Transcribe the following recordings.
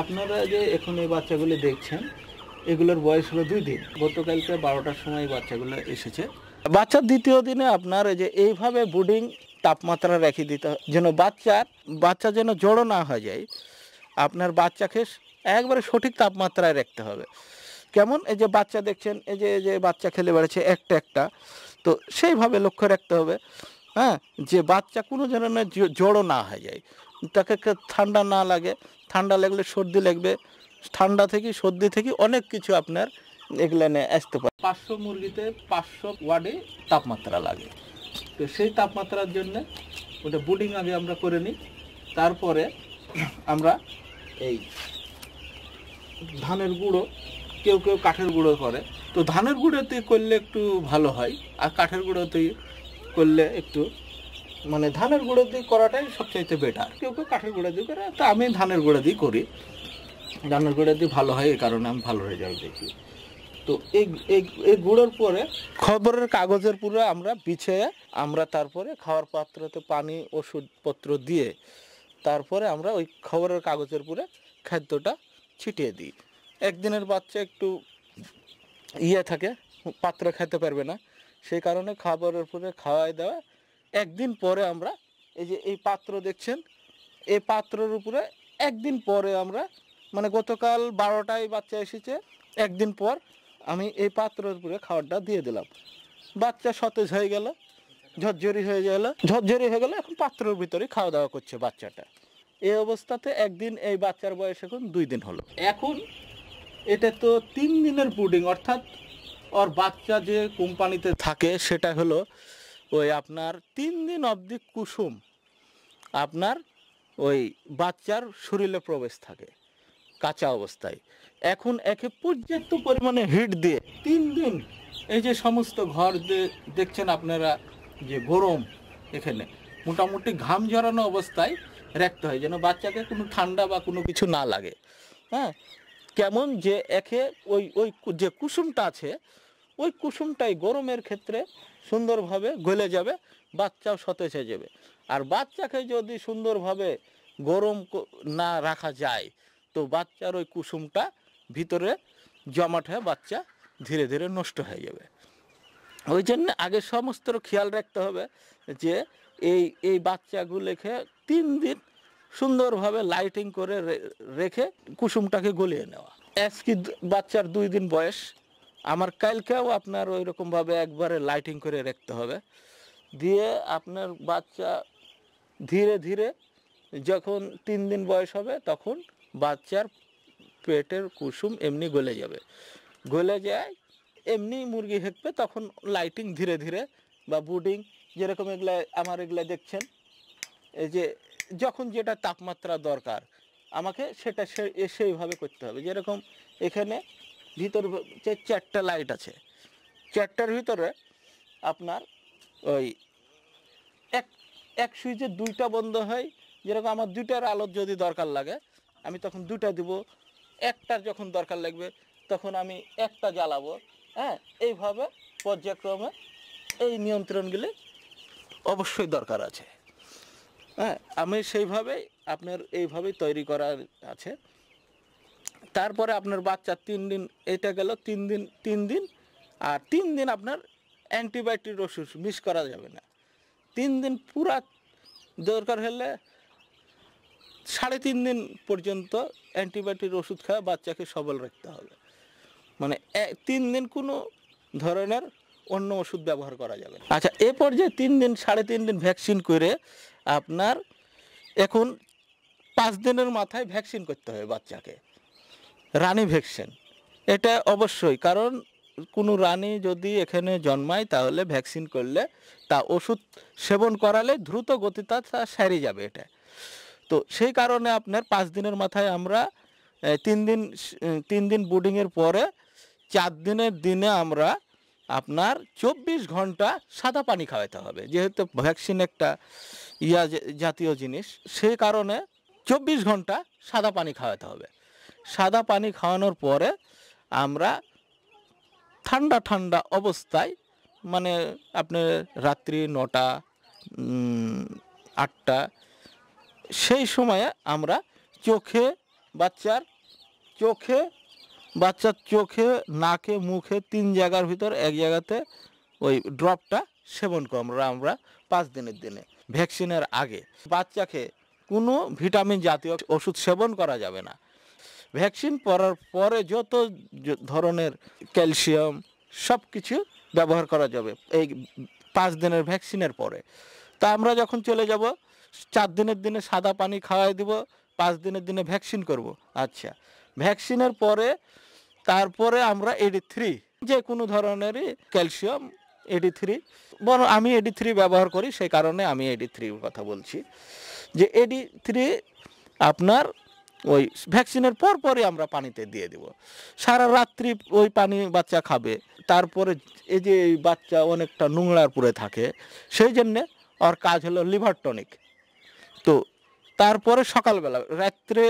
আপনারা যে এখন এই বাচ্চাগুলো দেখছেন এগুলোর বয়স হলো দুই দিন গতকালকে বারোটার সময় বাচ্চাগুলো এসেছে বাচ্চার দ্বিতীয় দিনে আপনার যে এইভাবে বুডিং তাপমাত্রা রেখে দিতে যেন বাচ্চার বাচ্চা যেন জড়ো না হয়ে যায় আপনার বাচ্চাকে একবারে সঠিক তাপমাত্রায় রাখতে হবে কেমন এই যে বাচ্চা দেখছেন এই যে যে বাচ্চা খেলে বেড়েছে একটা একটা তো সেইভাবে লক্ষ্য রাখতে হবে হ্যাঁ যে বাচ্চা কোনো ধরনের জড়ো না হয়ে যায় তাকে ঠান্ডা না লাগে ঠান্ডা লাগলে সর্দি লাগবে ঠান্ডা থেকে সর্দি থেকে অনেক কিছু আপনার নিয়ে আসতে পারে পাঁচশো মুরগিতে পাঁচশো ওয়ার্ডে তাপমাত্রা লাগে তো সেই তাপমাত্রার জন্য ওটা বুডিং আগে আমরা করে নিই তারপরে আমরা এই ধানের গুঁড়ো কেউ কেউ কাঠের গুঁড়ো করে তো ধানের গুঁড়োতে করলে একটু ভালো হয় আর কাঠের গুঁড়োতে করলে একটু মানে ধানের গুঁড়ো দিয়ে করাটাই সবচাইতে বেটার কেউ কেউ কাঠের গুঁড়া দিয়ে করে তা আমি ধানের গুঁড়া দিয়ে করি ধানের গুঁড়া দিয়ে ভালো হয় এই কারণে আমি ভালো রেজাল্ট দেখি তো এই এই গুঁড়োর পরে খবরের কাগজের পুরো আমরা বিছিয়ে আমরা তারপরে খাওয়ার পাত্রতে পানি ওষুধপত্র দিয়ে তারপরে আমরা ওই খবরের কাগজের পুরে খাদ্যটা ছিটিয়ে দিই একদিনের বাচ্চা একটু ইয়ে থাকে পাত্র খেতে পারবে না সেই কারণে খাবারের পরে খাওয়াই দেওয়া একদিন পরে আমরা এই যে এই পাত্র দেখছেন এই পাত্রের উপরে একদিন পরে আমরা মানে গতকাল বারোটায় বাচ্চা এসেছে একদিন পর আমি এই পাত্রের উপরে খাবারটা দিয়ে দিলাম বাচ্চা সতেজ হয়ে গেল ঝরঝরি হয়ে গেল ঝরঝরি হয়ে গেল এখন পাত্রের ভিতরে খাওয়া দাওয়া করছে বাচ্চাটা এই অবস্থাতে একদিন এই বাচ্চার বয়স এখন দুই দিন হলো এখন এটা তো তিন দিনের পুডিং অর্থাৎ ওর বাচ্চা যে কোম্পানিতে থাকে সেটা হলো ওই আপনার তিন দিন অবধি কুসুম আপনার ওই বাচ্চার শরীরে প্রবেশ থাকে কাঁচা অবস্থায় এখন একে পর্যাপ্ত পরিমাণে হিট দিয়ে তিন দিন এই যে সমস্ত ঘর দেখছেন আপনারা যে গরম এখানে মোটামুটি ঘাম ঝরানো অবস্থায় রাখতে হয় যেন বাচ্চাকে কোনো ঠান্ডা বা কোনো কিছু না লাগে হ্যাঁ কেমন যে একে ওই ওই যে কুসুমটা আছে ওই কুসুমটাই গরমের ক্ষেত্রে সুন্দরভাবে গলে যাবে বাচ্চাও সতেজ হয়ে যাবে আর বাচ্চাকে যদি সুন্দরভাবে গরম না রাখা যায় তো বাচ্চার ওই কুসুমটা ভিতরে জমাট হয়ে বাচ্চা ধীরে ধীরে নষ্ট হয়ে যাবে ওই জন্য আগে সমস্ত খেয়াল রাখতে হবে যে এই এই বাচ্চাগুলোকে তিন দিন সুন্দরভাবে লাইটিং করে রেখে কুসুমটাকে গলিয়ে নেওয়া কি বাচ্চার দুই দিন বয়স আমার কালকেও আপনার ওই রকমভাবে একবারে লাইটিং করে রাখতে হবে দিয়ে আপনার বাচ্চা ধীরে ধীরে যখন তিন দিন বয়স হবে তখন বাচ্চার পেটের কুসুম এমনি গলে যাবে গলে যায় এমনি মুরগি হেঁকবে তখন লাইটিং ধীরে ধীরে বা বুডিং যেরকম এগুলো আমার এগুলো দেখছেন এই যে যখন যেটা তাপমাত্রা দরকার আমাকে সেটা সে সেইভাবে করতে হবে যেরকম এখানে ভিতর যে চারটে লাইট আছে চারটার ভিতরে আপনার ওই এক এক সুইচে দুইটা বন্ধ হয় যেরকম আমার দুইটার আলোর যদি দরকার লাগে আমি তখন দুইটা দিব একটার যখন দরকার লাগবে তখন আমি একটা জ্বালাবো হ্যাঁ এইভাবে পর্যায়ক্রমে এই নিয়ন্ত্রণগুলি অবশ্যই দরকার আছে হ্যাঁ আমি সেইভাবেই আপনার এইভাবেই তৈরি করা আছে তারপরে আপনার বাচ্চা তিন দিন এটা গেল তিন দিন তিন দিন আর তিন দিন আপনার অ্যান্টিবায়োটিক ওষুধ মিস করা যাবে না তিন দিন পুরা দরকার হলে সাড়ে তিন দিন পর্যন্ত অ্যান্টিবায়োটিক ওষুধ খাওয়া বাচ্চাকে সবল রাখতে হবে মানে তিন দিন কোনো ধরনের অন্য ওষুধ ব্যবহার করা যাবে আচ্ছা এ পর্যায়ে তিন দিন সাড়ে তিন দিন ভ্যাকসিন করে আপনার এখন পাঁচ দিনের মাথায় ভ্যাকসিন করতে হবে বাচ্চাকে রানী ভ্যাকসিন এটা অবশ্যই কারণ কোনো রানী যদি এখানে জন্মায় তাহলে ভ্যাকসিন করলে তা ওষুধ সেবন করালে দ্রুত গতিতা তা সারি যাবে এটা তো সেই কারণে আপনার পাঁচ দিনের মাথায় আমরা তিন দিন তিন দিন বোর্ডিংয়ের পরে চার দিনের দিনে আমরা আপনার চব্বিশ ঘন্টা সাদা পানি খাওয়াতে হবে যেহেতু ভ্যাকসিন একটা ইয়া জাতীয় জিনিস সেই কারণে চব্বিশ ঘন্টা সাদা পানি খাওয়াতে হবে সাদা পানি খাওয়ানোর পরে আমরা ঠান্ডা ঠান্ডা অবস্থায় মানে আপনি রাত্রি নটা আটটা সেই সময়ে আমরা চোখে বাচ্চার চোখে বাচ্চার চোখে নাকে মুখে তিন জায়গার ভিতর এক জায়গাতে ওই ড্রপটা সেবন করা আমরা পাঁচ দিনের দিনে ভ্যাকসিনের আগে বাচ্চাকে কোনো ভিটামিন জাতীয় ওষুধ সেবন করা যাবে না ভ্যাকসিন পরার পরে যত ধরনের ক্যালসিয়াম সব কিছু ব্যবহার করা যাবে এই পাঁচ দিনের ভ্যাকসিনের পরে তা আমরা যখন চলে যাব চার দিনের দিনে সাদা পানি খাওয়াই দিব পাঁচ দিনের দিনে ভ্যাকসিন করব আচ্ছা ভ্যাকসিনের পরে তারপরে আমরা এডি থ্রি যে কোনো ধরনেরই ক্যালসিয়াম এডি থ্রি বরং আমি এডি থ্রি ব্যবহার করি সেই কারণে আমি এডি থ্রির কথা বলছি যে এডি থ্রি আপনার ওই ভ্যাকসিনের পর পরই আমরা পানিতে দিয়ে দিব সারা রাত্রি ওই পানি বাচ্চা খাবে তারপরে এই যে বাচ্চা অনেকটা নোংরার পরে থাকে সেই জন্যে ওর কাজ হলো লিভার টনিক তো তারপরে সকালবেলা রাত্রে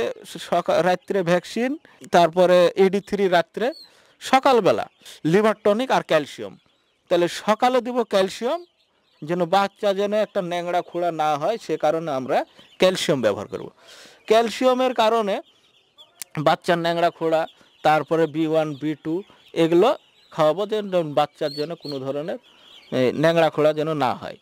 সকাল রাত্রে ভ্যাকসিন তারপরে এডি থ্রি রাত্রে সকালবেলা লিভার টনিক আর ক্যালসিয়াম তাহলে সকালে দিব ক্যালসিয়াম যেন বাচ্চা যেন একটা ন্যাংড়া খোড়া না হয় সে কারণে আমরা ক্যালসিয়াম ব্যবহার করব ক্যালসিয়ামের কারণে বাচ্চার ন্যাংরা খোড়া তারপরে বি ওয়ান বি টু এগুলো খাওয়াবো যে বাচ্চার জন্য কোনো ধরনের ন্যাংরা খোড়া যেন না হয়